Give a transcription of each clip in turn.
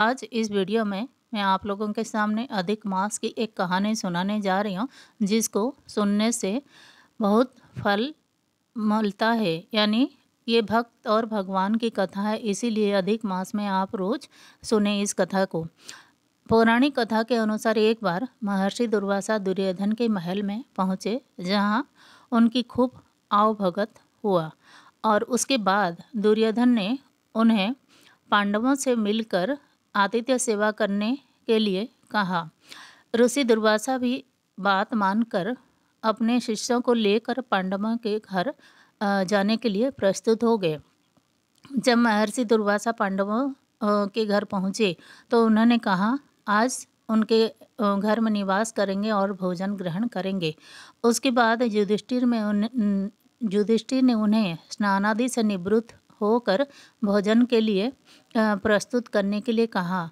आज इस वीडियो में मैं आप लोगों के सामने अधिक मास की एक कहानी सुनाने जा रही हूँ जिसको सुनने से बहुत फल मिलता है यानी ये भक्त और भगवान की कथा है इसीलिए अधिक मास में आप रोज सुने इस कथा को पौराणिक कथा के अनुसार एक बार महर्षि दुर्वासा दुर्योधन के महल में पहुँचे जहाँ उनकी खूब आवभगत हुआ और उसके बाद दुर्योधन ने उन्हें पांडवों से मिलकर आतिथ्य सेवा करने के लिए कहा ऋषि दुर्वासा भी बात मानकर अपने शिष्यों को लेकर पांडवा के घर जाने के लिए प्रस्तुत हो गए जब महर्षि दुर्वासा पांडवों के घर पहुँचे तो उन्होंने कहा आज उनके घर में निवास करेंगे और भोजन ग्रहण करेंगे उसके बाद युधिष्ठिर में उन युधिष्ठिर ने उन्हें स्नानादि से निवृत्त होकर भोजन के लिए प्रस्तुत करने के लिए कहा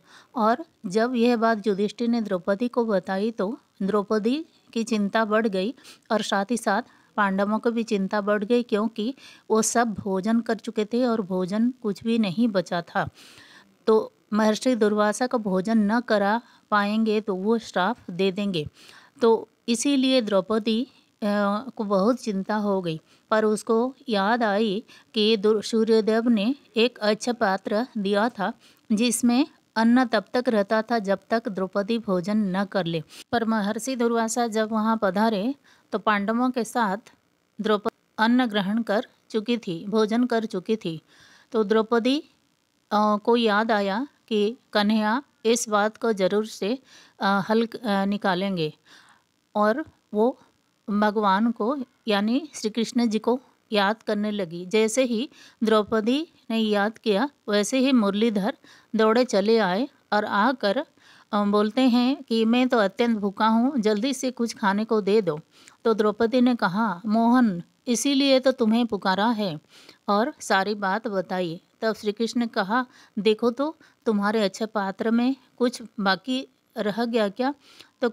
और जब यह बात युधिष्ठिर ने द्रौपदी को बताई तो द्रौपदी की चिंता बढ़ गई और साथ ही साथ पांडवों को भी चिंता बढ़ गई क्योंकि वो सब भोजन कर चुके थे और भोजन कुछ भी नहीं बचा था तो महर्षि दुर्वासा का भोजन न करा पाएंगे तो वो श्राप दे देंगे तो इसीलिए द्रौपदी को बहुत चिंता हो गई पर उसको याद आई कि सूर्यदेव ने एक अच्छा पात्र दिया था जिसमें अन्न तब तक रहता था जब तक द्रौपदी भोजन न कर ले पर महर्षि दुर्वासा जब वहाँ पधारे तो पांडवों के साथ द्रौपदी अन्न ग्रहण कर चुकी थी भोजन कर चुकी थी तो द्रौपदी को याद आया कि कन्हैया इस बात को जरूर से हल निकालेंगे और वो भगवान को यानी श्री कृष्ण जी को याद करने लगी जैसे ही द्रौपदी ने याद किया वैसे ही मुरलीधर दौड़े चले आए और आकर बोलते हैं कि मैं तो अत्यंत भूखा हूँ जल्दी से कुछ खाने को दे दो तो द्रौपदी ने कहा मोहन इसीलिए तो तुम्हें पुकारा है और सारी बात बताई तब श्री कृष्ण ने कहा देखो तो तुम्हारे अच्छे पात्र में कुछ बाकी रह गया क्या तो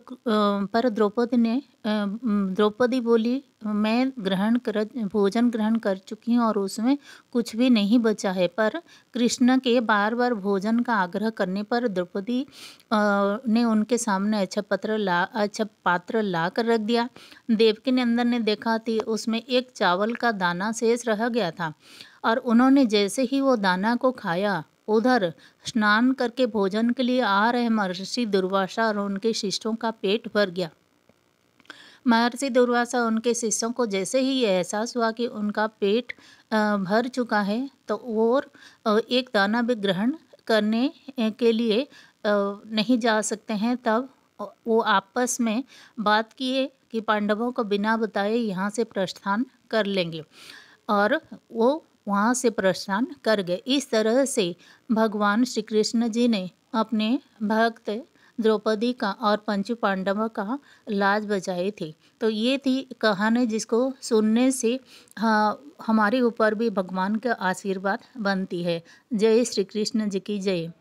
पर द्रौपदी ने द्रौपदी बोली मैं ग्रहण कर भोजन ग्रहण कर चुकी हूँ और उसमें कुछ भी नहीं बचा है पर कृष्ण के बार बार भोजन का आग्रह करने पर द्रौपदी ने उनके सामने अच्छा पत्र ला अच्छा पात्र ला कर रख दिया देवकी नंदन ने देखा थी उसमें एक चावल का दाना शेष रह गया था और उन्होंने जैसे ही वो दाना को खाया उधर स्नान करके भोजन के लिए आ रहे महर्षि दुर्वासा और उनके शिष्यों का पेट भर गया महर्षि दुर्वासा उनके शिष्यों को जैसे ही यह एहसास हुआ कि उनका पेट भर चुका है तो और एक दाना भी ग्रहण करने के लिए नहीं जा सकते हैं तब वो आपस में बात किए कि पांडवों को बिना बताए यहाँ से प्रस्थान कर लेंगे और वो वहाँ से प्रस्थान कर गए इस तरह से भगवान श्री कृष्ण जी ने अपने भक्त द्रौपदी का और पंचु पांडवों का लाज बजाई थी तो ये थी कहानी जिसको सुनने से हाँ, हमारे ऊपर भी भगवान का आशीर्वाद बनती है जय श्री कृष्ण जी की जय